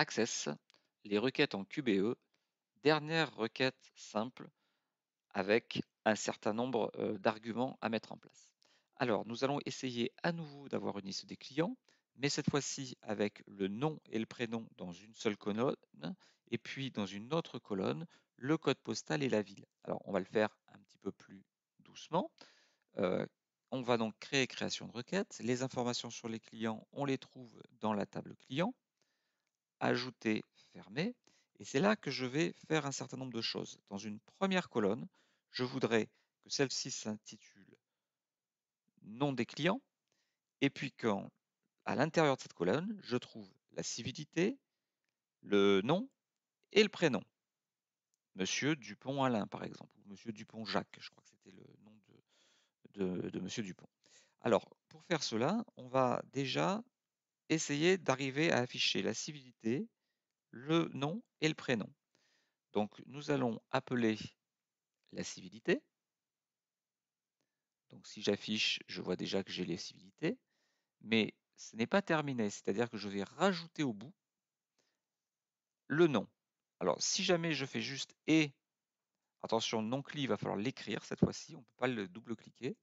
Access les requêtes en QBE, dernière requête simple avec un certain nombre euh, d'arguments à mettre en place. Alors, nous allons essayer à nouveau d'avoir une liste des clients, mais cette fois-ci avec le nom et le prénom dans une seule colonne, et puis dans une autre colonne, le code postal et la ville. Alors, on va le faire un petit peu plus doucement. Euh, on va donc créer création de requête. Les informations sur les clients, on les trouve dans la table client ajouter, fermer. Et c'est là que je vais faire un certain nombre de choses. Dans une première colonne, je voudrais que celle-ci s'intitule nom des clients. Et puis quand, à l'intérieur de cette colonne, je trouve la civilité, le nom et le prénom. Monsieur Dupont-Alain, par exemple, ou Monsieur Dupont-Jacques, je crois que c'était le nom de, de Monsieur Dupont. Alors, pour faire cela, on va déjà essayer d'arriver à afficher la civilité, le nom et le prénom. Donc nous allons appeler la civilité. Donc si j'affiche, je vois déjà que j'ai les civilités, mais ce n'est pas terminé, c'est-à-dire que je vais rajouter au bout le nom. Alors si jamais je fais juste et, attention, non-cli, il va falloir l'écrire cette fois-ci, on ne peut pas le double-cliquer,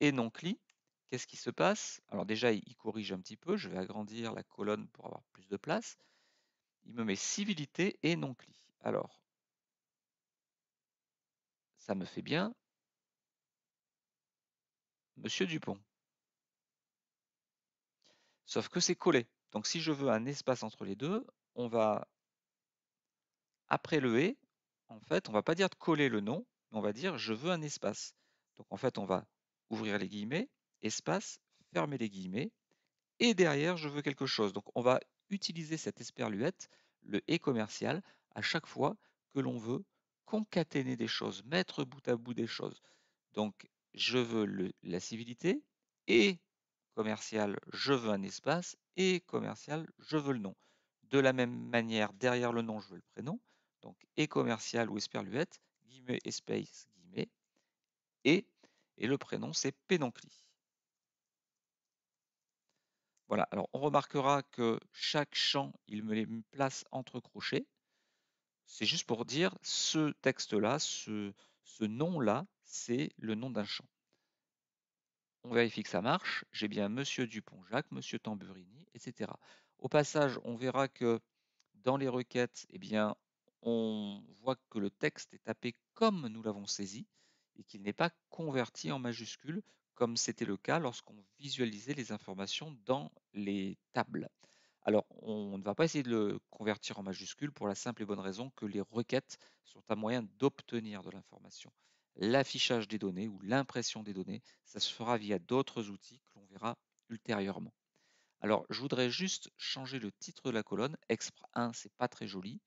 et non-cli, Qu'est-ce qui se passe? Alors déjà, il corrige un petit peu, je vais agrandir la colonne pour avoir plus de place. Il me met civilité et non-cli. Alors, ça me fait bien Monsieur Dupont. Sauf que c'est collé. Donc si je veux un espace entre les deux, on va, après le et, en fait, on va pas dire de coller le nom, mais on va dire je veux un espace. Donc en fait, on va ouvrir les guillemets, espace, fermer les guillemets, et derrière, je veux quelque chose. Donc, on va utiliser cette esperluette, le « et » commercial, à chaque fois que l'on veut concaténer des choses, mettre bout à bout des choses. Donc, je veux la civilité, et commercial, je veux un espace, et commercial, je veux le nom. De la même manière, derrière le nom, je veux le prénom. Donc, et commercial ou esperluette, guillemets, espace, guillemets, et, et le prénom, c'est Pénoncli. Voilà, alors on remarquera que chaque champ, il me les place entre crochets. C'est juste pour dire ce texte-là, ce, ce nom-là, c'est le nom d'un champ. On vérifie que ça marche. J'ai bien Monsieur Dupont-Jacques, Monsieur Tamburini, etc. Au passage, on verra que dans les requêtes, eh bien, on voit que le texte est tapé comme nous l'avons saisi et qu'il n'est pas converti en majuscule comme c'était le cas lorsqu'on visualisait les informations dans les tables. Alors, on ne va pas essayer de le convertir en majuscule pour la simple et bonne raison que les requêtes sont un moyen d'obtenir de l'information. L'affichage des données ou l'impression des données, ça se fera via d'autres outils que l'on verra ultérieurement. Alors, je voudrais juste changer le titre de la colonne. Expr 1, c'est pas très joli.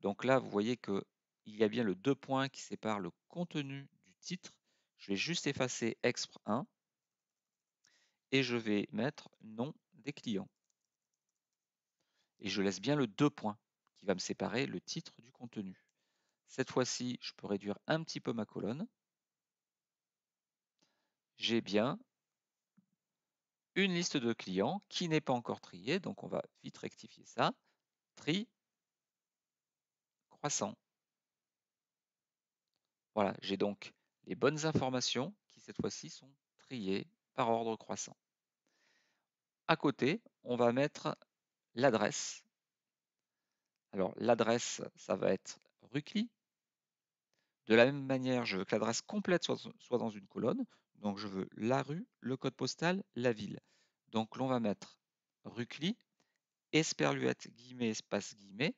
Donc là, vous voyez qu'il y a bien le deux points qui séparent le contenu du titre je vais juste effacer expr1 et je vais mettre nom des clients. Et je laisse bien le deux points qui va me séparer le titre du contenu. Cette fois-ci, je peux réduire un petit peu ma colonne. J'ai bien une liste de clients qui n'est pas encore triée, donc on va vite rectifier ça. Tri croissant. Voilà, j'ai donc les bonnes informations qui cette fois-ci sont triées par ordre croissant. À côté, on va mettre l'adresse. Alors l'adresse, ça va être Rucli. De la même manière, je veux que l'adresse complète soit, dans une colonne. Donc je veux la rue, le code postal, la ville. Donc l'on va mettre Rucli, esperluette, guillemets, espace, guillemets,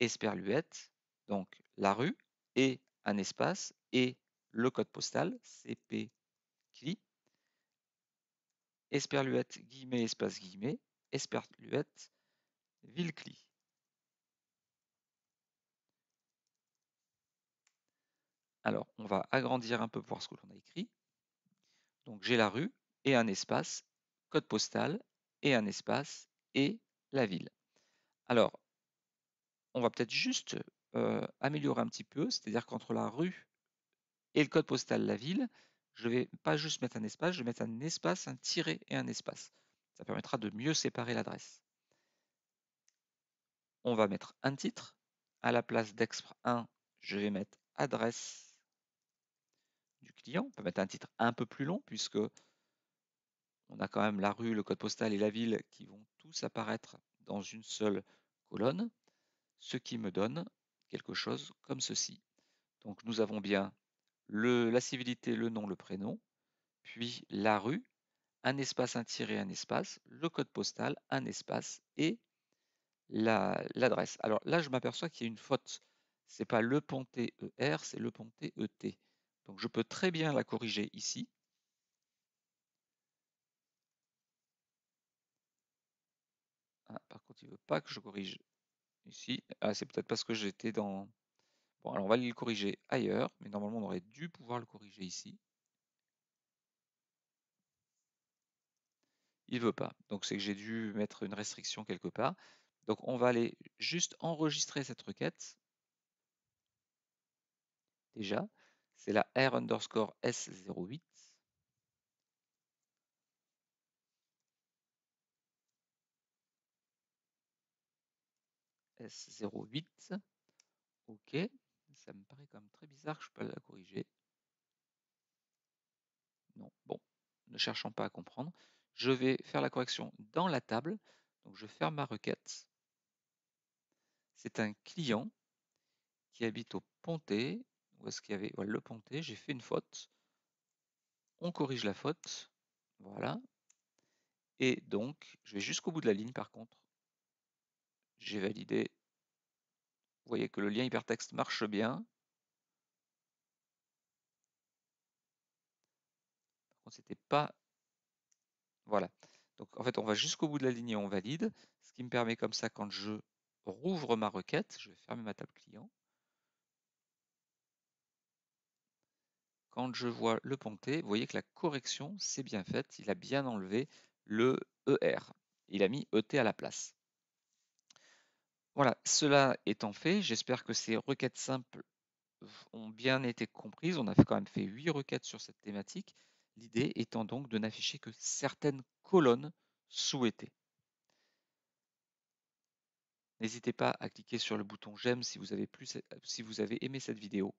esperluette, donc la rue, et un espace, et le code postal CP CLI, esperluette guillemets espace guillemets, esperluette ville CLI. Alors, on va agrandir un peu pour voir ce que l'on a écrit. Donc, j'ai la rue et un espace, code postal et un espace et la ville. Alors, on va peut-être juste euh, améliorer un petit peu, c'est-à-dire qu'entre la rue et le code postal la ville, je ne vais pas juste mettre un espace, je vais mettre un espace, un tiret et un espace. Ça permettra de mieux séparer l'adresse. On va mettre un titre. À la place d'expr 1, je vais mettre adresse du client. On peut mettre un titre un peu plus long puisque on a quand même la rue, le code postal et la ville qui vont tous apparaître dans une seule colonne, ce qui me donne quelque chose comme ceci. Donc nous avons bien la civilité, le nom, le prénom, puis la rue, un espace, un tiré, un espace, le code postal, un espace et l'adresse. Alors là, je m'aperçois qu'il y a une faute. Ce n'est pas le ponté ER, c'est le ponté ET. Donc je peux très bien la corriger ici. Ah, par contre, il ne veut pas que je corrige ici. Ah, c'est peut-être parce que j'étais dans alors on va aller le corriger ailleurs, mais normalement on aurait dû pouvoir le corriger ici. Il veut pas. Donc c'est que j'ai dû mettre une restriction quelque part. Donc on va aller juste enregistrer cette requête. Déjà, c'est la R underscore S08. S08. OK ça me paraît quand même très bizarre que je peux la corriger. Non, bon, ne cherchons pas à comprendre. Je vais faire la correction dans la table. Donc je ferme ma requête. C'est un client qui habite au Pontet. Où est-ce qu'il y avait le Pontet J'ai fait une faute. On corrige la faute. Voilà. Et donc, je vais jusqu'au bout de la ligne par contre. J'ai validé vous voyez que le lien hypertexte marche bien. Par contre, c'était pas... Voilà. Donc, en fait, on va jusqu'au bout de la ligne et on valide. Ce qui me permet comme ça, quand je rouvre ma requête, je vais fermer ma table client. Quand je vois le pointé, vous voyez que la correction, s'est bien faite. Il a bien enlevé le ER. Il a mis ET à la place. Voilà, cela étant fait, j'espère que ces requêtes simples ont bien été comprises. On a quand même fait 8 requêtes sur cette thématique, l'idée étant donc de n'afficher que certaines colonnes souhaitées. N'hésitez pas à cliquer sur le bouton j'aime si, si vous avez aimé cette vidéo.